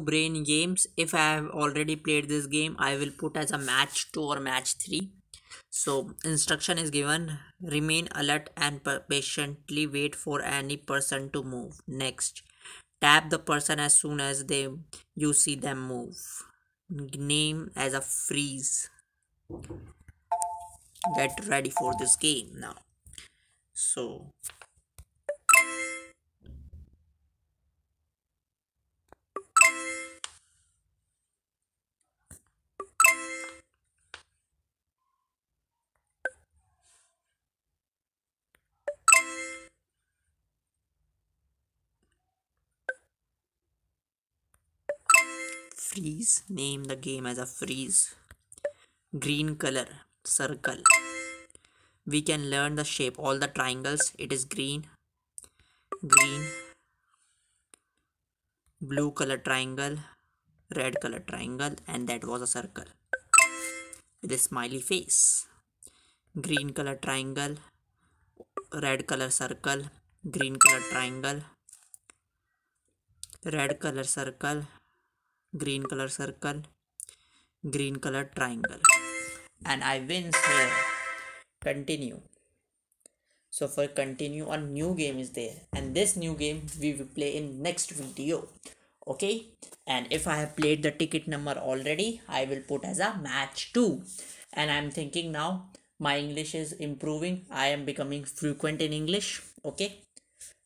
brain games if i have already played this game i will put as a match 2 or match 3 so instruction is given remain alert and patiently wait for any person to move next tap the person as soon as they you see them move name as a freeze get ready for this game now so freeze name the game as a freeze green color circle we can learn the shape all the triangles it is green green blue color triangle red color triangle and that was a circle with a smiley face green color triangle red color circle green color triangle red color circle green color circle green color triangle and I wins here continue so for continue a new game is there and this new game we will play in next video okay and if I have played the ticket number already I will put as a match 2 and I'm thinking now my English is improving I am becoming frequent in English okay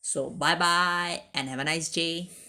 so bye bye and have a nice day